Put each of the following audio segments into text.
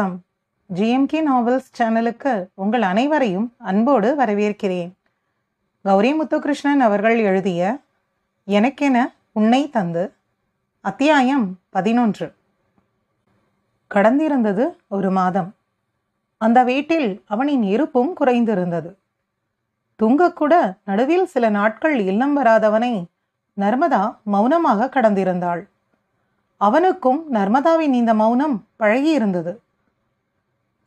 வணக்கம் GMK novels சேனலுக்கு உங்கள் அனைவரையும் அன்போடு வரவேற்கிறேன் கௌரி முத்துகிருஷ்ணன் அவர்கள் எழுதிய எனக்கென உன்னை தந்து அத்தியாயம் பதினொன்று கடந்திருந்தது ஒரு மாதம் அந்த வீட்டில் அவனின் இருப்பும் குறைந்திருந்தது தூங்கக்கூட நடுவில் சில நாட்கள் இல்லம் வராதவனை நர்மதா மௌனமாக கடந்திருந்தாள் அவனுக்கும் நர்மதாவின் இந்த மௌனம் பழகியிருந்தது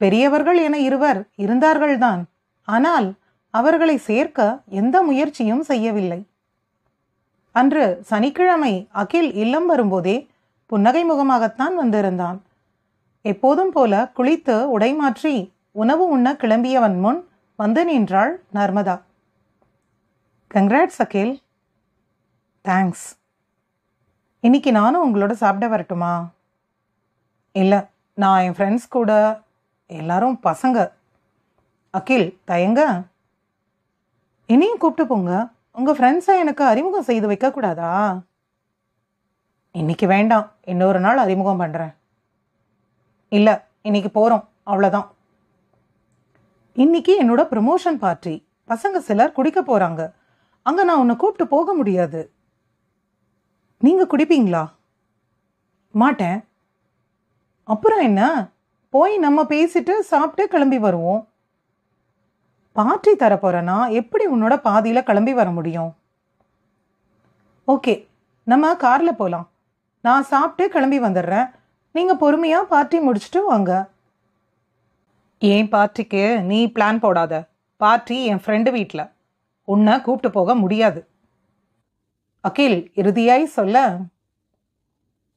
பெரியவர்கள் என இருவர் இருந்தார்கள்தான் ஆனால் அவர்களை சேர்க்க எந்த முயற்சியும் செய்யவில்லை அன்று சனிக்கிழமை அகில் இல்லம் வரும்போதே புன்னகை முகமாகத்தான் வந்திருந்தான் எப்போதும் போல குளித்து உடை மாற்றி உணவு உண்ண கிளம்பியவன் முன் வந்து நின்றாள் நர்மதா கங்க்ராட்ஸ் அகில் தேங்க்ஸ் இன்னைக்கு நானும் உங்களோட சாப்பிட வரட்டுமா இல்லை நான் என் ஃப்ரெண்ட்ஸ் கூட எல்லாரும் பசங்க அகில் தயங்க இனியும் கூப்பிட்டு போங்க உங்கள் ஃப்ரெண்ட்ஸை எனக்கு அறிமுகம் செய்து வைக்கக்கூடாதா இன்றைக்கி வேண்டாம் இன்னொரு நாள் அறிமுகம் பண்ணுறேன் இல்லை இன்னைக்கு போகிறோம் அவ்வளோதான் இன்னைக்கு என்னோட ப்ரமோஷன் பார்ட்டி பசங்க சிலர் குடிக்க போகிறாங்க அங்கே நான் உன்னை கூப்பிட்டு போக முடியாது நீங்கள் குடிப்பீங்களா மாட்டேன் அப்புறம் என்ன போய் நம்ம பேசிட்டு சாப்பிட்டு கிளம்பி வருவோம் பார்ட்டி தரப்போறனா எப்படி உன்னோட பாதியில் கிளம்பி வர முடியும் ஓகே நம்ம காரில் போகலாம் நான் சாப்பிட்டு கிளம்பி வந்துடுறேன் நீங்கள் பொறுமையாக பார்ட்டி முடிச்சுட்டு வாங்க ஏன் பார்ட்டிக்கு நீ பிளான் போடாத பார்ட்டி என் ஃப்ரெண்டு வீட்டில் உன்னை கூப்பிட்டு போக முடியாது அகில் இறுதியாய் சொல்ல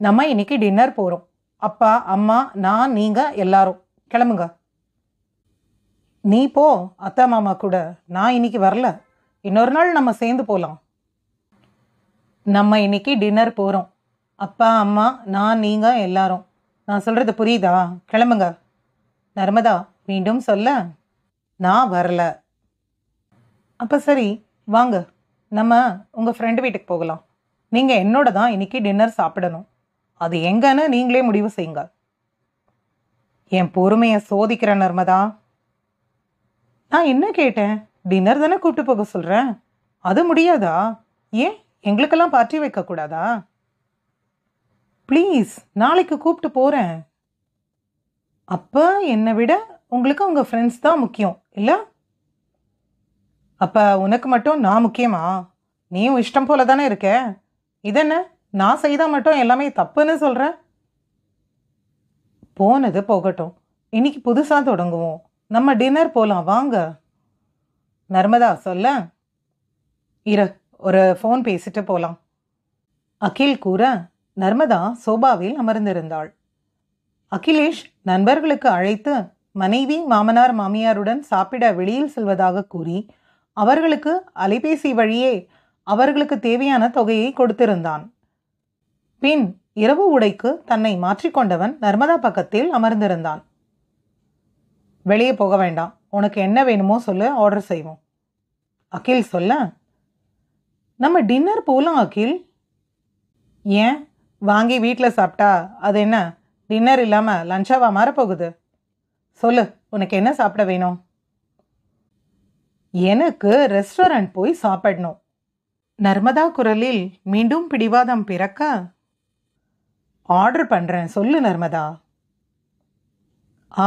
நம்ம இன்னைக்கு டின்னர் போகிறோம் அப்பா அம்மா நான் நீங்கள் எல்லாரும் கிளம்புங்க நீ போ அத்தா மாமா கூட நான் இன்னைக்கு வரல இன்னொரு நாள் நம்ம சேர்ந்து போகலாம் நம்ம இன்னைக்கு டின்னர் போகிறோம் அப்பா அம்மா நான் நீங்கள் எல்லாரும் நான் சொல்கிறது புரியுதா கிளம்புங்க நர்மதா மீண்டும் சொல்ல நான் வரல அப்போ சரி வாங்க நம்ம உங்கள் ஃப்ரெண்டு வீட்டுக்கு போகலாம் நீங்கள் என்னோட தான் இன்னைக்கு டின்னர் சாப்பிடணும் அது எங்கன்னு நீங்களே முடிவு செய்யுங்க என் பொறுமையை சோதிக்கிற நர்மதா நான் என்ன கேட்டேன் டின்னர் தானே கூப்பிட்டு போக சொல்கிறேன் அது முடியாதா ஏன் எங்களுக்கெல்லாம் பார்ட்டி வைக்கக்கூடாதா ப்ளீஸ் நாளைக்கு கூப்பிட்டு போகிறேன் அப்போ என்னை விட உங்களுக்கு உங்கள் ஃப்ரெண்ட்ஸ் தான் முக்கியம் இல்லை அப்போ உனக்கு மட்டும் நான் முக்கியமா நீயும் இஷ்டம் போல தானே இருக்க இதென்ன நான் செய்தால் மட்டும் எல்லாமே தப்புன்னு சொல்கிறேன் போனது போகட்டும் இன்னைக்கு புதுசாக தொடங்குவோம் நம்ம டின்னர் போகலாம் வாங்க நர்மதா சொல்ல இரு ஒரு ஃபோன் பேசிட்டு போகலாம் அகில் கூற நர்மதா சோபாவில் அமர்ந்திருந்தாள் அகிலேஷ் நண்பர்களுக்கு அழைத்து மனைவி மாமனார் மாமியாருடன் சாப்பிட வெளியில் செல்வதாக கூறி அவர்களுக்கு அலைபேசி வழியே அவர்களுக்கு தேவையான தொகையை கொடுத்திருந்தான் பின் இரவு உடைக்கு தன்னை மாற்றிக்கொண்டவன் நர்மதா பக்கத்தில் அமர்ந்திருந்தான் வெளியே போக வேண்டாம் உனக்கு என்ன வேணுமோ சொல்லு ஆர்டர் செய்வோம் அகில் சொல்ல நம்ம டின்னர் போகலாம் அகில் ஏன் வாங்கி வீட்டில் சாப்பிட்டா அது என்ன டின்னர் இல்லாமல் லஞ்சாவா மாறப்போகுது சொல்லு உனக்கு என்ன சாப்பிட வேணும் எனக்கு ரெஸ்டாரண்ட் போய் சாப்பிடணும் நர்மதா குரலில் மீண்டும் பிடிவாதம் பிறக்க ஆர்டர் பண்ணுறேன் சொல்லு நர்மதா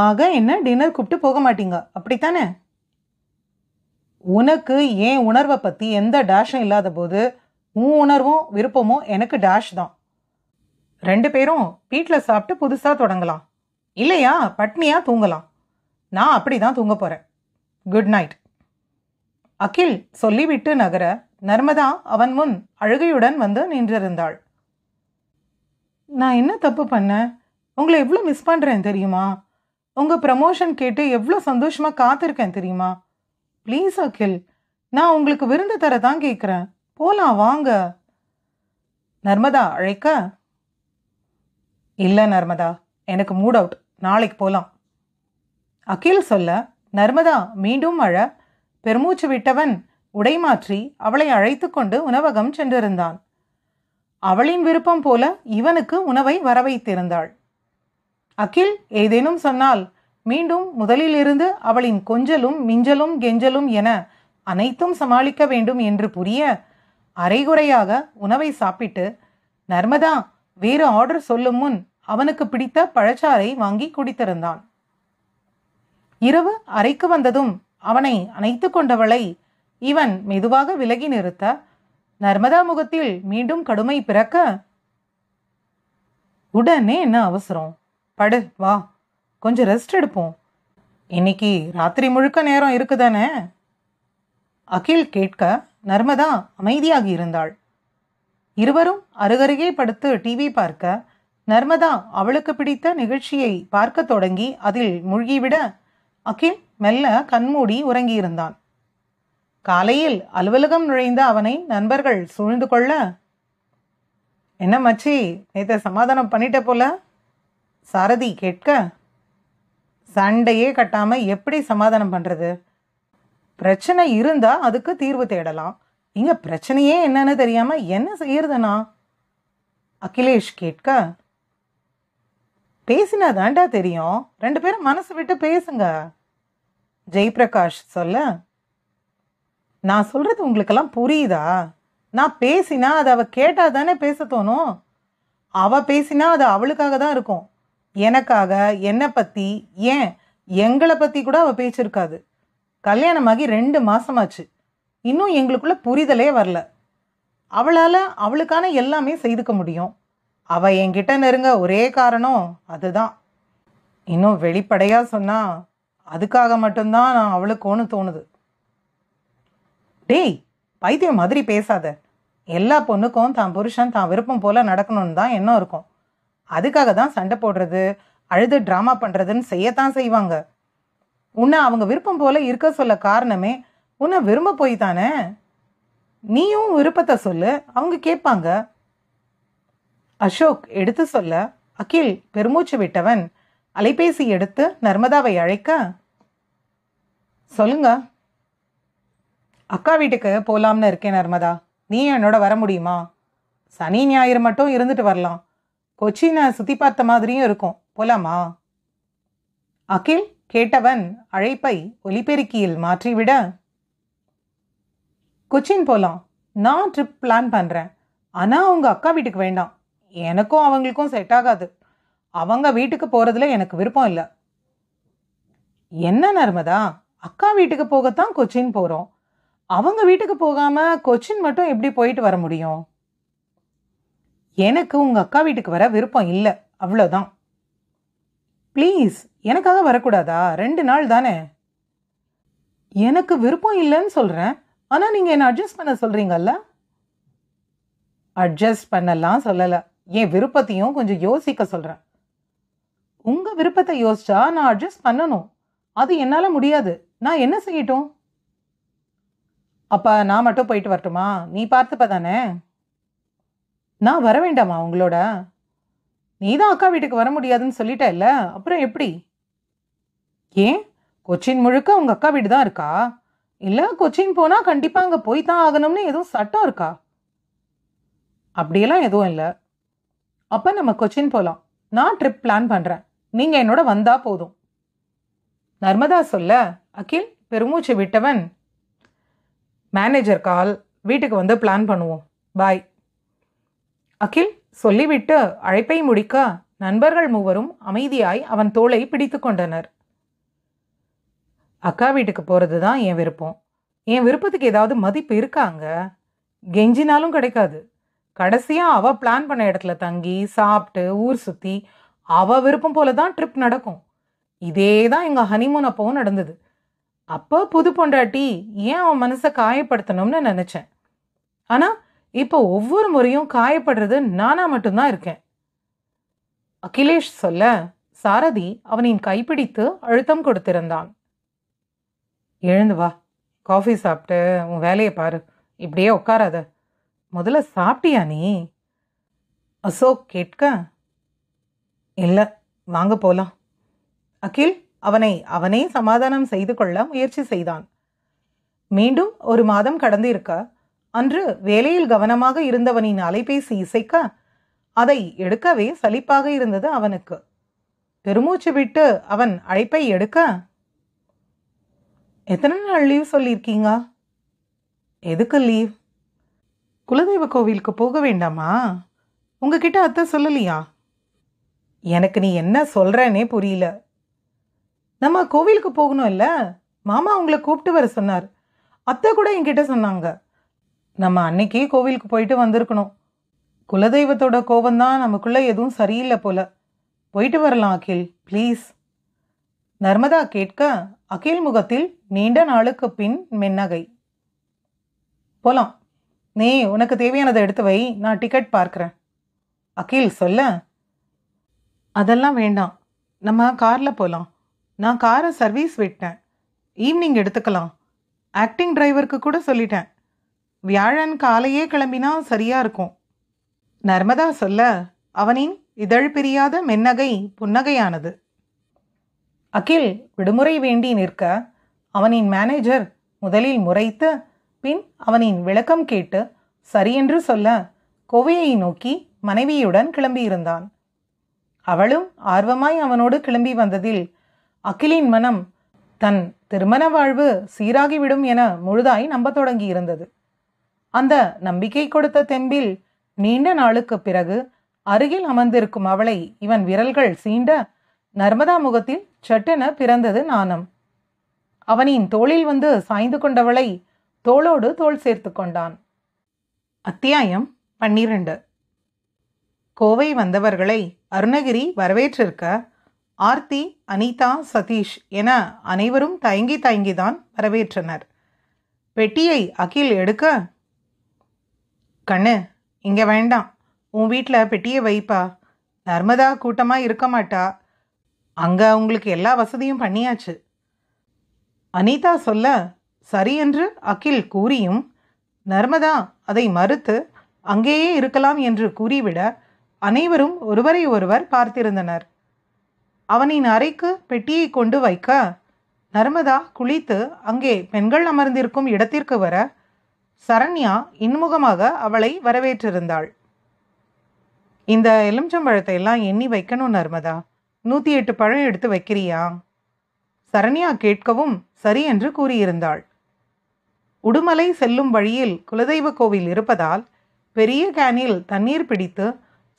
ஆக என்ன டின்னர் கூப்பிட்டு போக மாட்டீங்க அப்படித்தானே உனக்கு ஏன் உணர்வை பற்றி எந்த டேஷும் இல்லாத போது உன் உணர்வும் விருப்பமும் எனக்கு டேஷ் தான் ரெண்டு பேரும் வீட்டில் சாப்பிட்டு புதுசாக தொடங்கலாம் இல்லையா பட்னியாக தூங்கலாம் நான் அப்படி தான் தூங்க போகிறேன் குட் நைட் அகில் சொல்லிவிட்டு நகர நர்மதா அவன் முன் அழுகையுடன் வந்து நின்றிருந்தாள் நான் என்ன தப்பு பண்ணேன் உங்களை எவ்வளோ மிஸ் பண்ணுறேன் தெரியுமா உங்கள் ப்ரமோஷன் கேட்டு எவ்வளோ சந்தோஷமாக காத்திருக்கேன் தெரியுமா ப்ளீஸ் அகில் நான் உங்களுக்கு விருந்து தர தான் கேட்குறேன் போகலாம் வாங்க நர்மதா அழைக்க இல்லை நர்மதா எனக்கு மூட் அவுட் நாளைக்கு போகலாம் அகில் சொல்ல நர்மதா மீண்டும் அழ பெருமூச்சு விட்டவன் உடை மாற்றி அவளை அழைத்து கொண்டு உணவகம் சென்றிருந்தான் அவளின் விருப்பம் போல இவனுக்கு உணவை வரவைத்திருந்தாள் அகில் ஏதேனும் சொன்னால் மீண்டும் முதலிலிருந்து அவளின் கொஞ்சலும் மிஞ்சலும் கெஞ்சலும் என அனைத்தும் சமாளிக்க வேண்டும் என்று புரிய அரைகுறையாக உணவை சாப்பிட்டு நர்மதா வேறு ஆர்டர் சொல்லும் முன் அவனுக்கு பிடித்த பழச்சாறை வாங்கி குடித்திருந்தான் இரவு அறைக்கு வந்ததும் அவனை அணைத்து கொண்டவளை இவன் மெதுவாக விலகி நிறுத்த நர்மதா முகத்தில் மீண்டும் கடுமை பிறக்க உடனே என்ன அவசரம் படு வா கொஞ்சம் ரெஸ்ட் எடுப்போம் இன்னைக்கு ராத்திரி முழுக்க நேரம் இருக்குதானே அகில் கேட்க நர்மதா அமைதியாக இருந்தாள் இருவரும் அருகருகே படுத்து டிவி பார்க்க நர்மதா அவளுக்கு பிடித்த நிகழ்ச்சியை பார்க்க தொடங்கி அதில் மூழ்கிவிட அகில் மெல்ல கண்மூடி உறங்கியிருந்தான் காலையில் அலுவலகம் நுழைந்த அவனை நண்பர்கள் சூழ்ந்து கொள்ள என்ன மச்சி நேற்று சமாதானம் பண்ணிட்ட போல சாரதி கேட்க சண்டையே கட்டாமல் எப்படி சமாதானம் பண்ணுறது பிரச்சனை இருந்தால் அதுக்கு தீர்வு தேடலாம் இங்க பிரச்சனையே என்னன்னு தெரியாமல் என்ன செய்யறதுண்ணா அகிலேஷ் கேட்க பேசினா தாண்டா தெரியும் ரெண்டு பேரும் மனசு விட்டு பேசுங்க ஜெய்பிரகாஷ் சொல்ல நான் சொல்கிறது உங்களுக்கெல்லாம் புரியுதா நான் பேசினா அதை அவள் கேட்டால் தானே பேச தோணும் அவள் பேசினா அது அவளுக்காக தான் இருக்கும் எனக்காக என்னை பற்றி ஏன் எங்களை பற்றி கூட அவள் பேச்சிருக்காது கல்யாணமாகி ரெண்டு மாதமாச்சு இன்னும் எங்களுக்குள்ளே புரிதலே வரல அவளால் அவளுக்கான எல்லாமே செய்துக்க முடியும் அவள் என்கிட்ட நெருங்க ஒரே காரணம் அதுதான் இன்னும் வெளிப்படையாக சொன்னால் அதுக்காக மட்டும்தான் நான் அவளுக்கு ஒன்று தோணுது டேய் பைத்தியம் மாதிரி பேசாத எல்லா பொண்ணுக்கும் தான் புருஷன் தான் விருப்பம் போல் நடக்கணும்னு தான் எண்ணம் இருக்கும் அதுக்காக தான் சண்டை போடுறது அழுது ட்ராமா பண்ணுறதுன்னு செய்யத்தான் செய்வாங்க உன்னை அவங்க விருப்பம் போல் இருக்க சொல்ல காரணமே உன்னை விரும்ப போய் தானே நீயும் விருப்பத்தை சொல்லு அவங்க கேட்பாங்க அசோக் எடுத்து சொல்ல அகில் பெருமூச்சு விட்டவன் அலைபேசி எடுத்து நர்மதாவை அழைக்க சொல்லுங்க அக்கா வீட்டுக்கு போகலாம்னு இருக்கேன் நர்மதா நீ என்னோட வர முடியுமா சனி ஞாயிறு மட்டும் இருந்துட்டு வரலாம் கொச்சினை சுற்றி பார்த்த மாதிரியும் இருக்கும் போலாமா அகில் கேட்டவன் அழைப்பை ஒலிபெருக்கியில் மாற்றிவிட கொச்சின் போகலாம் நான் ட்ரிப் பிளான் பண்ணுறேன் ஆனால் அவங்க அக்கா வீட்டுக்கு வேண்டாம் எனக்கும் அவங்களுக்கும் செட் ஆகாது அவங்க வீட்டுக்கு போகிறதுல எனக்கு விருப்பம் இல்லை என்ன நர்மதா அக்கா வீட்டுக்கு போகத்தான் கொச்சின் போகிறோம் அவங்க வீட்டுக்கு போகாமல் கொச்சின் மட்டும் எப்படி போயிட்டு வர முடியும் எனக்கு உங்கள் அக்கா வீட்டுக்கு வர விருப்பம் இல்லை அவ்வளோதான் ப்ளீஸ் எனக்காக வரக்கூடாதா ரெண்டு நாள் தானே எனக்கு விருப்பம் இல்லைன்னு சொல்கிறேன் ஆனால் நீங்கள் என்னை அட்ஜஸ்ட் பண்ண சொல்கிறீங்கல்ல அட்ஜஸ்ட் பண்ணலாம் சொல்லலை என் விருப்பத்தையும் கொஞ்சம் யோசிக்க சொல்கிறேன் உங்கள் விருப்பத்தை யோசிச்சா நான் அட்ஜஸ்ட் பண்ணணும் அது என்னால் முடியாது நான் என்ன செய்யட்டும் அப்போ நான் மட்டும் போயிட்டு வரட்டுமா நீ பார்த்துப்ப தானே நான் வர வேண்டாமா உங்களோட நீ தான் அக்கா வீட்டுக்கு வர முடியாதுன்னு சொல்லிட்ட இல்லை அப்புறம் எப்படி ஏன் கொச்சின் முழுக்க உங்கள் அக்கா வீடு தான் இருக்கா இல்லை கொச்சின் போனால் கண்டிப்பாக அங்கே போய் தான் ஆகணும்னு எதுவும் சட்டம் இருக்கா அப்படியெல்லாம் எதுவும் இல்லை அப்போ நம்ம கொச்சின் போகலாம் நான் ட்ரிப் பிளான் பண்ணுறேன் நீங்கள் என்னோட வந்தால் போதும் நர்மதா சொல்ல அகில் பெருமூச்சு விட்டவன் மேனேஜர் கால் வீட்டுக்கு வந்து பிளான் பண்ணுவோம் பாய் அகில் சொல்லிவிட்டு அழைப்பை முடிக்க நண்பர்கள் மூவரும் அமைதியாய் அவன் தோலை பிடித்து கொண்டனர் அக்கா வீட்டுக்கு போகிறது தான் என் விருப்பம் என் விருப்பத்துக்கு ஏதாவது மதிப்பு இருக்காங்க கெஞ்சினாலும் கிடைக்காது கடைசியாக அவள் பிளான் பண்ண இடத்துல தங்கி சாப்பிட்டு ஊர் சுற்றி அவள் விருப்பம் போல தான் ட்ரிப் நடக்கும் இதே தான் எங்கள் ஹனிமூன் அப்போவும் நடந்தது அப்போ புது பொண்டாட்டி ஏன் அவன் மனசை காயப்படுத்தணும்னு நினச்சேன் ஆனால் இப்போ ஒவ்வொரு முறையும் காயப்படுறது நானாக மட்டும்தான் இருக்கேன் அகிலேஷ் சொல்ல சாரதி அவனின் கைப்பிடித்து அழுத்தம் கொடுத்திருந்தான் எழுந்து வா காஃபி சாப்பிட்டு உன் வேலையை பாரு இப்படியே உட்காராத முதல்ல சாப்பிட்டியா நீ அசோக் கேட்க இல்லை வாங்க போகலாம் அகில் அவனை அவனே சமாதானம் செய்து கொள்ள முயற்சி செய்தான் மீண்டும் ஒரு மாதம் கடந்திருக்க அன்று வேலையில் கவனமாக இருந்தவனின் அலைபேசி இசைக்க அதை எடுக்கவே சலிப்பாக இருந்தது அவனுக்கு பெருமூச்சு விட்டு அவன் அழைப்பை எடுக்க எத்தனை நாள் லீவ் சொல்லியிருக்கீங்க எதுக்கு லீவ் குலதெய்வ கோவிலுக்கு போக வேண்டாமா உங்ககிட்ட அத்தை சொல்லலையா எனக்கு நீ என்ன சொல்கிறேனே புரியல நம்ம கோவிலுக்கு போகணும் இல்லை மாமா உங்களை கூப்பிட்டு வர சொன்னார் அத்தை கூட என்கிட்ட சொன்னாங்க நம்ம அன்னைக்கே கோவிலுக்கு போயிட்டு வந்திருக்கணும் குலதெய்வத்தோட கோபந்தான் நமக்குள்ளே எதுவும் சரியில்லை போல போயிட்டு வரலாம் அகில் ப்ளீஸ் நர்மதா கேட்க அகில் முகத்தில் நீண்ட நாளுக்கு பின் மென்னகை போலாம் நீ உனக்கு தேவையானதை எடுத்து வை நான் டிக்கெட் பார்க்குறேன் அகில் சொல்ல அதெல்லாம் வேண்டாம் நம்ம காரில் போகலாம் நான் காரை சர்வீஸ் விட்டேன் ஈவினிங் எடுத்துக்கலாம் ஆக்டிங் டிரைவருக்கு கூட சொல்லிட்டேன் வியாழன் காலையே கிளம்பினா சரியாக இருக்கும் நர்மதா சொல்ல அவனின் இதழ் பிரியாத மென்னகை புன்னகையானது அகில் விடுமுறை வேண்டி நிற்க அவனின் மேனேஜர் முதலில் முறைத்து பின் அவனின் விளக்கம் கேட்டு சரியென்று சொல்ல கோவையை நோக்கி மனைவியுடன் கிளம்பியிருந்தான் அவளும் ஆர்வமாய் அவனோடு கிளம்பி வந்ததில் அகிலின் மனம் தன் திருமண வாழ்வு சீராகிவிடும் என முழுதாய் நம்ப தொடங்கி இருந்தது அந்த நம்பிக்கை கொடுத்த தெம்பில் நீண்ட நாளுக்கு பிறகு அருகில் அமர்ந்திருக்கும் அவளை இவன் விரல்கள் சீண்ட நர்மதா முகத்தில் சட்டென பிறந்தது நாணம் அவனின் தோளில் வந்து சாய்ந்து கொண்டவளை தோளோடு தோல் சேர்த்து கொண்டான் அத்தியாயம் பன்னிரண்டு கோவை வந்தவர்களை அருணகிரி வரவேற்றிருக்க ஆர்த்தி அனிதா சதீஷ் என அனைவரும் தயங்கி தயங்கி தான் வரவேற்றனர் பெட்டியை அகில் எடுக்க கண்ணு இங்கே வேண்டாம் உன் வீட்டில் பெட்டியை வைப்பா நர்மதா கூட்டமாக இருக்க மாட்டா அங்கே உங்களுக்கு எல்லா வசதியும் பண்ணியாச்சு அனிதா சொல்ல சரி என்று அகில் கூறியும் நர்மதா அதை மறுத்து அங்கேயே இருக்கலாம் என்று கூறிவிட அனைவரும் ஒருவரை ஒருவர் பார்த்திருந்தனர் அவனின் அறைக்கு பெட்டியை கொண்டு வைக்க நர்மதா குளித்து அங்கே பெண்கள் அமர்ந்திருக்கும் இடத்திற்கு வர சரண்யா இன்முகமாக அவளை வரவேற்றிருந்தாள் இந்த எலுமிச்சம்பழத்தையெல்லாம் எல்லாம் எண்ணி வைக்கணும் நர்மதா நூற்றி எட்டு பழம் எடுத்து வைக்கிறியா சரண்யா கேட்கவும் சரி என்று கூறியிருந்தாள் உடுமலை செல்லும் வழியில் குலதெய்வ கோவில் இருப்பதால் பெரிய கேனில் தண்ணீர் பிடித்து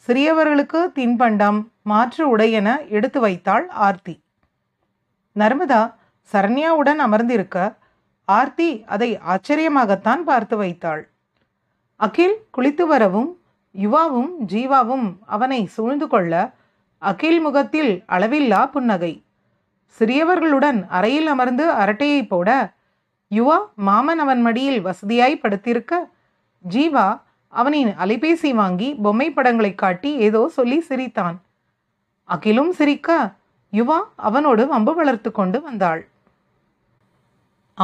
சிறியவர்களுக்கு தின்பண்டம் மாற்று உடையென எடுத்து வைத்தாள் ஆர்த்தி நர்மதா சரண்யாவுடன் அமர்ந்திருக்க ஆர்த்தி அதை ஆச்சரியமாகத்தான் பார்த்து வைத்தாள் அகில் குளித்து வரவும் யுவாவும் ஜீவாவும் அவனை சூழ்ந்து கொள்ள அகில் முகத்தில் அளவில்லா புன்னகை சிறியவர்களுடன் அறையில் அமர்ந்து அரட்டையை போட யுவா மாமன் அவன் மடியில் வசதியாய் படுத்திருக்க ஜீவா அவனின் அலைபேசி வாங்கி பொம்மை படங்களை காட்டி ஏதோ சொல்லி சிரித்தான் அகிலும் சிரிக்க யுவா அவனோடு வம்பு வளர்த்து கொண்டு வந்தாள்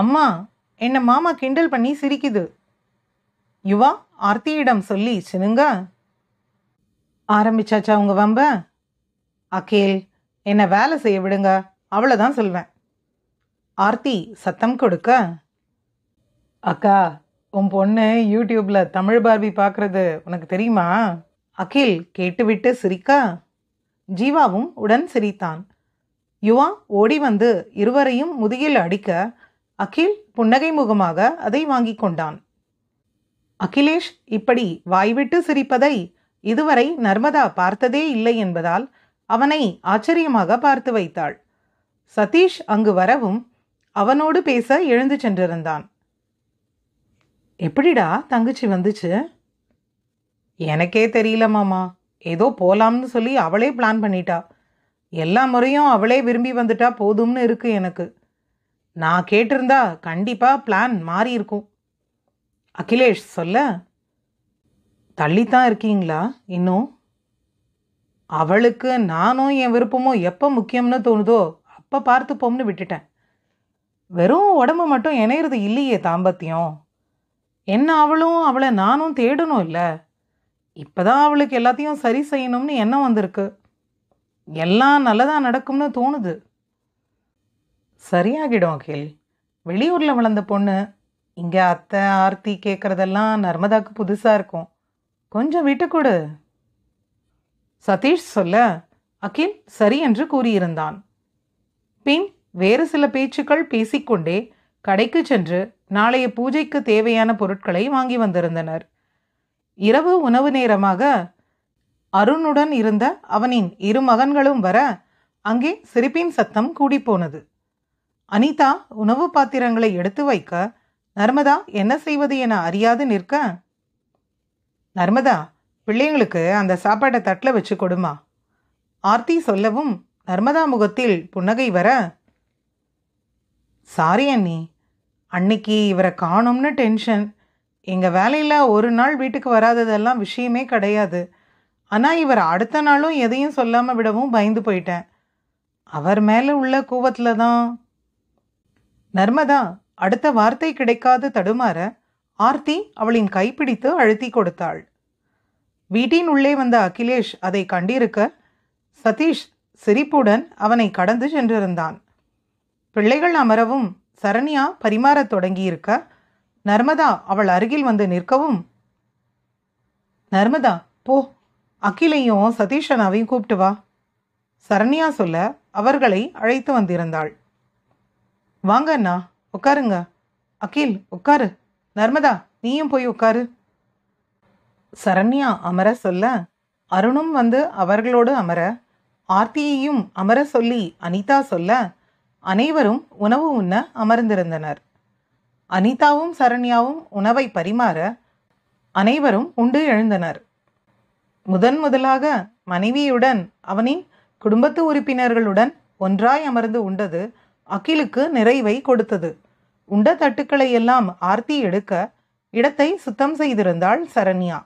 அம்மா என்னை மாமா கிண்டல் பண்ணி சிரிக்குது யுவா ஆர்த்தியிடம் சொல்லி சினுங்க ஆரம்பிச்சாச்சா உங்க வம்ப அகேல் என்னை வேலை செய்ய விடுங்க அவ்வளோதான் சொல்வேன் ஆர்த்தி சத்தம் கொடுக்க அக்கா உன் பொண்ணு யூடியூப்பில் தமிழ் பார்வி பார்க்குறது உனக்கு தெரியுமா அகில் கேட்டுவிட்டு சிரிக்கா ஜீவாவும் உடன் சிரித்தான் யுவா ஓடி வந்து இருவரையும் முதுகில் அடிக்க அகில் புன்னகை முகமாக அதை வாங்கி கொண்டான் அகிலேஷ் இப்படி வாய்விட்டு சிரிப்பதை இதுவரை நர்மதா பார்த்ததே இல்லை என்பதால் அவனை ஆச்சரியமாக பார்த்து வைத்தாள் சதீஷ் அங்கு வரவும் அவனோடு பேச எழுந்து சென்றிருந்தான் எப்படிடா தங்கச்சி வந்துச்சு எனக்கே தெரியல மாமா ஏதோ போகலாம்னு சொல்லி அவளே பிளான் பண்ணிட்டா எல்லா முறையும் அவளே விரும்பி வந்துட்டா போதும்னு இருக்கு எனக்கு நான் கேட்டிருந்தா கண்டிப்பாக பிளான் மாறி இருக்கும் அகிலேஷ் சொல்ல தள்ளித்தான் இருக்கீங்களா இன்னும் அவளுக்கு நானும் என் விருப்பமும் எப்போ முக்கியம்னு தோணுதோ அப்போ பார்த்துப்போம்னு விட்டுட்டேன் வெறும் உடம்பு மட்டும் இணையிறது இல்லையே தாம்பத்தியம் என்ன அவளும் அவளை நானும் தேடணும் இல்லை இப்போ தான் அவளுக்கு எல்லாத்தையும் சரி செய்யணும்னு எண்ணம் வந்திருக்கு எல்லாம் நல்லதாக நடக்கும்னு தோணுது சரியாகிடும் அகில் வெளியூரில் வளர்ந்த பொண்ணு இங்கே அத்தை ஆர்த்தி கேட்குறதெல்லாம் நர்மதாக்கு புதுசாக இருக்கும் கொஞ்சம் விட்டு கொடு சதீஷ் சொல்ல அகில் சரி என்று கூறியிருந்தான் பின் வேறு சில பேச்சுக்கள் பேசிக்கொண்டே கடைக்கு சென்று நாளைய பூஜைக்கு தேவையான பொருட்களை வாங்கி வந்திருந்தனர் இரவு உணவு நேரமாக அருணுடன் இருந்த அவனின் இரு மகன்களும் வர அங்கே சிரிப்பின் சத்தம் கூடிப்போனது அனிதா உணவு பாத்திரங்களை எடுத்து வைக்க நர்மதா என்ன செய்வது என அறியாது நிற்க நர்மதா பிள்ளைங்களுக்கு அந்த சாப்பாட்டை தட்டில் வச்சு கொடுமா ஆர்த்தி சொல்லவும் நர்மதா முகத்தில் புன்னகை வர சாரி அண்ணி அன்னைக்கு இவரை காணும்னு டென்ஷன் எங்கள் வேலையில் ஒரு நாள் வீட்டுக்கு வராததெல்லாம் விஷயமே கிடையாது ஆனால் இவர் அடுத்த நாளும் எதையும் சொல்லாமல் விடவும் பயந்து போயிட்டேன் அவர் மேலே உள்ள கூவத்தில் தான் நர்மதா அடுத்த வார்த்தை கிடைக்காது தடுமாற ஆர்த்தி அவளின் கைப்பிடித்து அழுத்தி கொடுத்தாள் வீட்டின் உள்ளே வந்த அகிலேஷ் அதை கண்டிருக்க சதீஷ் சிரிப்புடன் அவனை கடந்து சென்றிருந்தான் பிள்ளைகள் அமரவும் சரண்யா பரிமாறத் தொடங்கியிருக்க நர்மதா அவள் அருகில் வந்து நிற்கவும் நர்மதா போ அகிலையும் சதீஷனாவையும் கூப்பிட்டு வா சரண்யா சொல்ல அவர்களை அழைத்து வந்திருந்தாள் வாங்க அண்ணா உட்காருங்க அகில் உட்காரு நர்மதா நீயும் போய் உட்காரு சரண்யா அமர சொல்ல அருணும் வந்து அவர்களோடு அமர ஆர்த்தியையும் அமர சொல்லி அனிதா சொல்ல அனைவரும் உணவு உண்ண அமர்ந்திருந்தனர் அனிதாவும் சரண்யாவும் உணவை பரிமாற அனைவரும் உண்டு எழுந்தனர் முதன் முதலாக மனைவியுடன் அவனின் குடும்பத்து உறுப்பினர்களுடன் ஒன்றாய் அமர்ந்து உண்டது அகிலுக்கு நிறைவை கொடுத்தது உண்ட தட்டுக்களை எல்லாம் ஆர்த்தி எடுக்க இடத்தை சுத்தம் செய்திருந்தாள் சரண்யா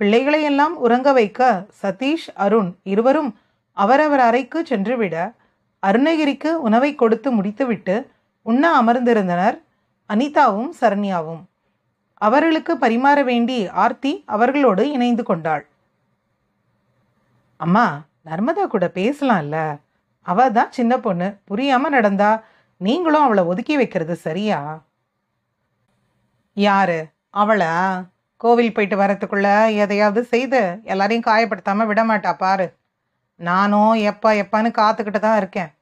பிள்ளைகளையெல்லாம் உறங்க வைக்க சதீஷ் அருண் இருவரும் அவரவர் அறைக்கு சென்றுவிட அருணகிரிக்கு உணவை கொடுத்து முடித்துவிட்டு உண்ண அமர்ந்திருந்தனர் அனிதாவும் சரண்யாவும் அவர்களுக்கு பரிமாற வேண்டி ஆர்த்தி அவர்களோடு இணைந்து கொண்டாள் அம்மா நர்மதா கூட பேசலாம்ல அவ தான் சின்ன பொண்ணு புரியாம நடந்தா நீங்களும் அவளை ஒதுக்கி வைக்கிறது சரியா யாரு அவளா கோவில் போயிட்டு வரத்துக்குள்ள எதையாவது செய்து எல்லாரையும் காயப்படுத்தாம விடமாட்டா பாரு நானும் எப்பா எப்பான்னு காத்துக்கிட்டு தான் இருக்கேன்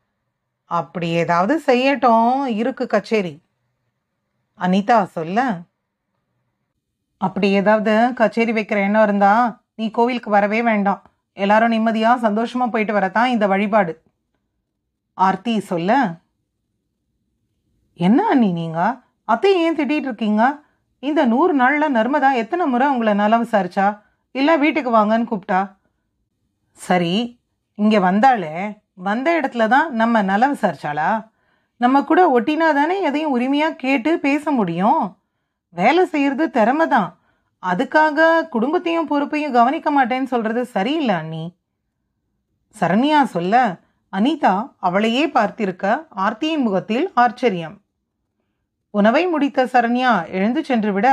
அப்படி ஏதாவது செய்யட்டும் இருக்கு கச்சேரி அனிதா சொல்ல அப்படி ஏதாவது கச்சேரி வைக்கிற எண்ணம் இருந்தா நீ கோவிலுக்கு வரவே வேண்டாம் எல்லாரும் நிம்மதியாக சந்தோஷமாக போயிட்டு வரத்தான் இந்த வழிபாடு ஆர்த்தி சொல்ல என்ன அண்ணி நீங்கள் அத்தை ஏன் திட்டிகிட்டு இருக்கீங்க இந்த நூறு நாளில் நர்மதா எத்தனை முறை உங்களை நல்லா விசாரிச்சா இல்லை வீட்டுக்கு வாங்கன்னு கூப்பிட்டா சரி இங்கே வந்தாலே வந்த இடத்துல தான் நம்ம நலம் விசாரிச்சாளா நம்ம கூட ஒட்டினா தானே எதையும் உரிமையாக கேட்டு பேச முடியும் வேலை செய்கிறது திறமை தான் அதுக்காக குடும்பத்தையும் பொறுப்பையும் கவனிக்க மாட்டேன்னு சொல்கிறது சரியில்லை அண்ணி சரண்யா சொல்ல அனிதா அவளையே பார்த்திருக்க ஆர்த்தியின் முகத்தில் ஆச்சரியம் உணவை முடித்த சரண்யா எழுந்து சென்று விட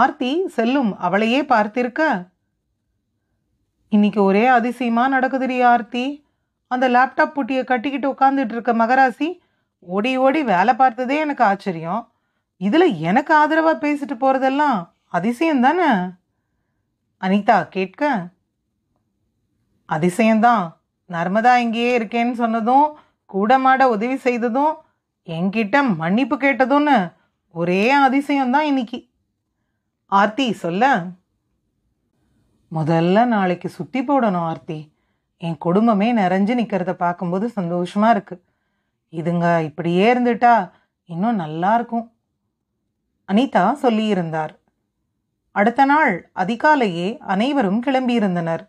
ஆர்த்தி செல்லும் அவளையே பார்த்திருக்க இன்னைக்கு ஒரே அதிசயமாக நடக்குதுடி ஆர்த்தி அந்த லேப்டாப் புட்டியை கட்டிக்கிட்டு உட்காந்துட்டு இருக்க மகராசி ஓடி ஓடி வேலை பார்த்ததே எனக்கு ஆச்சரியம் இதில் எனக்கு ஆதரவாக பேசிட்டு போகிறதெல்லாம் அதிசயம் தானே அனிதா கேட்க அதிசயம்தான் நர்மதா இங்கேயே இருக்கேன்னு சொன்னதும் கூட மாட உதவி செய்ததும் என்கிட்ட மன்னிப்பு கேட்டதும்னு ஒரே அதிசயம்தான் இன்னைக்கு ஆர்த்தி சொல்ல முதல்ல நாளைக்கு சுற்றி போடணும் ஆர்த்தி என் குடும்பமே நிறைஞ்சு நிற்கிறத பார்க்கும்போது சந்தோஷமாக இருக்குது இதுங்க இப்படியே இருந்துட்டா இன்னும் நல்லா இருக்கும் அனிதா சொல்லியிருந்தார் அடுத்த நாள் அதிகாலையே அனைவரும் கிளம்பியிருந்தனர்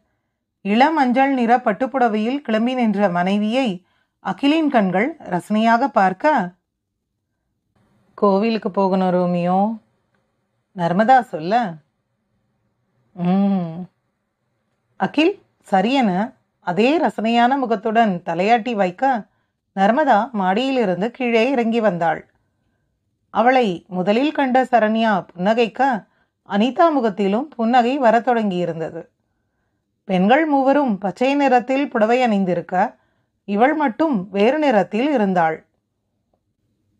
இளம் மஞ்சள் நிற பட்டுப்புடவையில் கிளம்பி நின்ற மனைவியை அகிலின் கண்கள் ரசனையாக பார்க்க கோவிலுக்கு போகணும் ரோமியோ நர்மதா சொல்ல அகில் சரியென அதே ரசனையான முகத்துடன் தலையாட்டி வைக்க நர்மதா மாடியிலிருந்து கீழே இறங்கி வந்தாள் அவளை முதலில் கண்ட சரண்யா புன்னகைக்க அனிதா முகத்திலும் புன்னகை வரத் தொடங்கியிருந்தது பெண்கள் மூவரும் பச்சை நிறத்தில் புடவை அணிந்திருக்க இவள் மட்டும் வேறு நிறத்தில் இருந்தாள்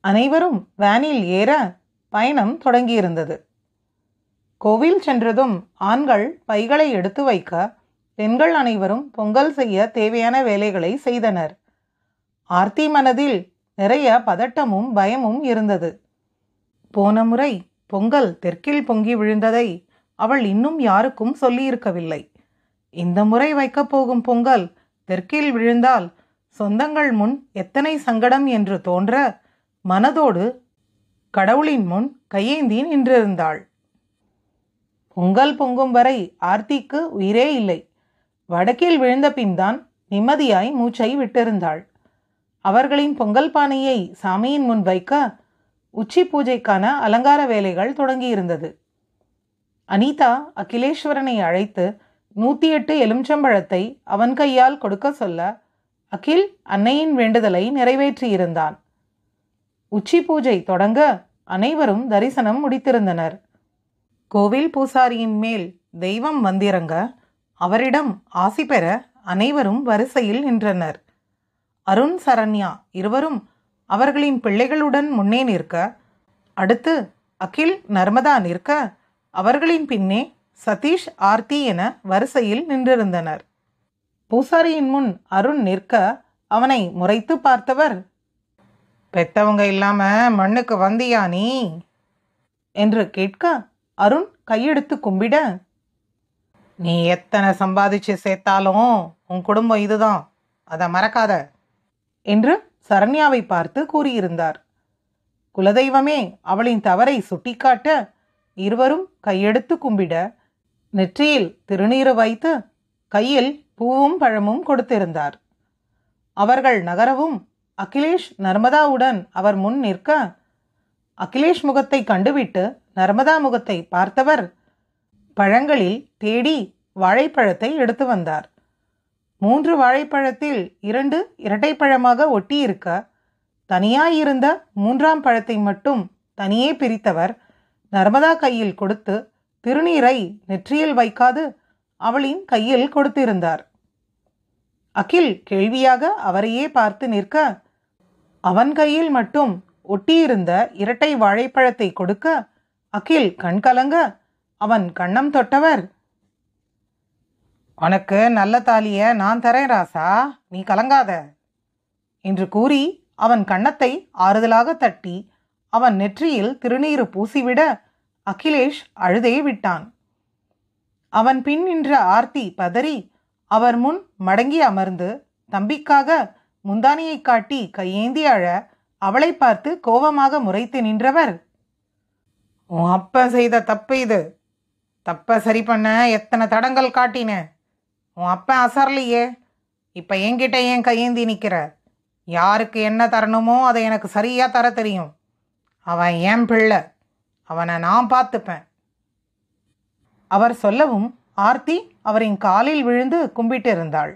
அனைவரும் வேனில் ஏற பயணம் தொடங்கியிருந்தது கோவில் சென்றதும் ஆண்கள் பைகளை எடுத்து வைக்க பெண்கள் அனைவரும் பொங்கல் செய்ய தேவையான வேலைகளை செய்தனர் ஆர்த்தி மனதில் நிறைய பதட்டமும் பயமும் இருந்தது போன முறை பொங்கல் தெற்கில் பொங்கி விழுந்ததை அவள் இன்னும் யாருக்கும் சொல்லியிருக்கவில்லை இந்த முறை வைக்கப் போகும் பொங்கல் தெற்கில் விழுந்தால் சொந்தங்கள் முன் எத்தனை சங்கடம் என்று தோன்ற மனதோடு கடவுளின் முன் கையேந்தி நின்றிருந்தாள் பொங்கல் பொங்கும் வரை ஆர்த்திக்கு உயிரே இல்லை வடக்கில் விழுந்த பின்தான் நிம்மதியாய் மூச்சை விட்டிருந்தாள் அவர்களின் பொங்கல் பானையை சாமியின் முன் வைக்க உச்சி பூஜைக்கான அலங்கார வேலைகள் தொடங்கியிருந்தது அனிதா அகிலேஸ்வரனை அழைத்து நூற்றி எட்டு எலுமிச்சம்பழத்தை அவன் கையால் கொடுக்க சொல்ல அகில் அன்னையின் வேண்டுதலை நிறைவேற்றியிருந்தான் உச்சி பூஜை தொடங்க அனைவரும் தரிசனம் முடித்திருந்தனர் கோவில் பூசாரியின் மேல் தெய்வம் வந்திறங்க அவரிடம் ஆசி பெற அனைவரும் வரிசையில் நின்றனர் அருண் சரண்யா இருவரும் அவர்களின் பிள்ளைகளுடன் முன்னே நிற்க அடுத்து அகில் நர்மதா நிற்க அவர்களின் பின்னே சதீஷ் ஆர்த்தி என வரிசையில் நின்றிருந்தனர் பூசாரியின் முன் அருண் நிற்க அவனை முறைத்து பார்த்தவர் பெத்தவங்க இல்லாம மண்ணுக்கு வந்தியா நீ என்று கேட்க அருண் கையெடுத்து கும்பிட நீ எத்தனை சம்பாதிச்சு சேர்த்தாலும் உன் குடும்பம் இதுதான் அதை மறக்காத என்று சரண்யாவை பார்த்து கூறியிருந்தார் குலதெய்வமே அவளின் தவறை சுட்டிக்காட்ட இருவரும் கையெடுத்து கும்பிட நெற்றியில் திருநீறு வைத்து கையில் பூவும் பழமும் கொடுத்திருந்தார் அவர்கள் நகரவும் அகிலேஷ் நர்மதாவுடன் அவர் முன் நிற்க அகிலேஷ் முகத்தை கண்டுவிட்டு நர்மதா முகத்தை பார்த்தவர் பழங்களில் தேடி வாழைப்பழத்தை எடுத்து வந்தார் மூன்று வாழைப்பழத்தில் இரண்டு இரட்டைப்பழமாக ஒட்டியிருக்க தனியாயிருந்த மூன்றாம் பழத்தை மட்டும் தனியே பிரித்தவர் நர்மதா கையில் கொடுத்து திருநீரை நெற்றியில் வைக்காது அவளின் கையில் கொடுத்திருந்தார் அகில் கேள்வியாக அவரையே பார்த்து நிற்க அவன் கையில் மட்டும் ஒட்டியிருந்த இரட்டை வாழைப்பழத்தை கொடுக்க அகில் கண்கலங்க அவன் கண்ணம் தொட்டவர் உனக்கு நல்ல தாலிய நான் தரேன் ராசா நீ கலங்காத என்று கூறி அவன் கன்னத்தை ஆறுதலாக தட்டி அவன் நெற்றியில் திருநீறு பூசிவிட அகிலேஷ் அழுதே விட்டான் அவன் பின் நின்ற ஆர்த்தி பதறி அவர் முன் மடங்கி அமர்ந்து தம்பிக்காக முந்தானியை காட்டி கையேந்தி அழ அவளை பார்த்து கோபமாக முறைத்து நின்றவர் உன் அப்ப செய்த தப்பு இது தப்பை சரி பண்ண எத்தனை தடங்கள் காட்டின உன் அப்பா அசரலையே இப்போ என்கிட்ட ஏன் கையேந்தி நிற்கிற யாருக்கு என்ன தரணுமோ அதை எனக்கு சரியாக தர தெரியும் அவன் ஏன் பிள்ளை அவனை நான் பார்த்துப்பேன் அவர் சொல்லவும் ஆர்த்தி அவரின் காலில் விழுந்து கும்பிட்டு இருந்தாள்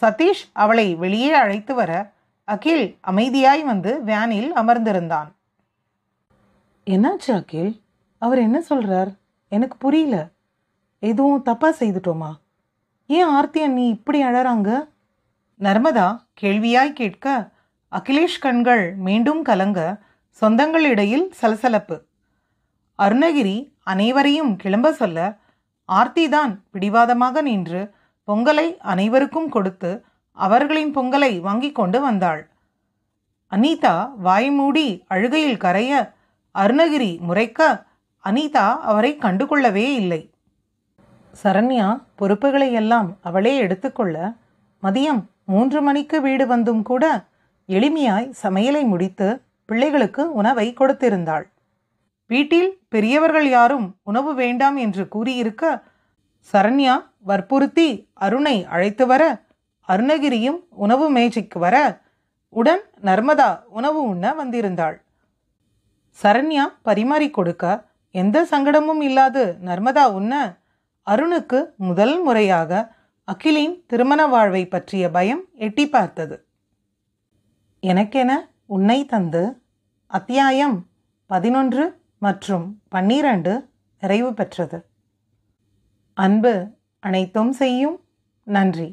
சதீஷ் அவளை வெளியே அழைத்து வர அகில் அமைதியாய் வந்து வேனில் அமர்ந்திருந்தான் என்னாச்சு அகில் அவர் என்ன சொல்கிறார் எனக்கு புரியல எதுவும் தப்பாக செய்துட்டோமா ஏன் ஆர்த்தி அண்ணி இப்படி அழறாங்க நர்மதா கேள்வியாய் கேட்க அகிலேஷ் கண்கள் மீண்டும் கலங்க சொந்தங்களிடையில் சலசலப்பு அருணகிரி அனைவரையும் கிளம்ப சொல்ல ஆர்த்தி தான் பிடிவாதமாக நின்று பொங்கலை அனைவருக்கும் கொடுத்து அவர்களின் பொங்கலை வாங்கி கொண்டு வந்தாள் அனிதா வாய்மூடி அழுகையில் கரைய அருணகிரி முறைக்க அனிதா அவரை கண்டுகொள்ளவே இல்லை சரண்யா பொறுப்புகளை எல்லாம் அவளே எடுத்துக்கொள்ள மதியம் மூன்று மணிக்கு வீடு வந்தும் கூட எளிமையாய் சமையலை முடித்து பிள்ளைகளுக்கு உணவை கொடுத்திருந்தாள் வீட்டில் பெரியவர்கள் யாரும் உணவு வேண்டாம் என்று கூறியிருக்க சரண்யா வற்புறுத்தி அருணை அழைத்து வர அருணகிரியும் உணவு மேஜைக்கு வர உடன் நர்மதா உணவு உண்ண வந்திருந்தாள் சரண்யா பரிமாறி கொடுக்க எந்த சங்கடமும் இல்லாது நர்மதா உண்ண அருணுக்கு முதல் முறையாக அகிலின் திருமண வாழ்வை பற்றிய பயம் எட்டி பார்த்தது எனக்கென உன்னை தந்து அத்தியாயம் பதினொன்று மற்றும் பன்னிரண்டு நிறைவு பெற்றது அன்பு அனைத்தும் செய்யும் நன்றி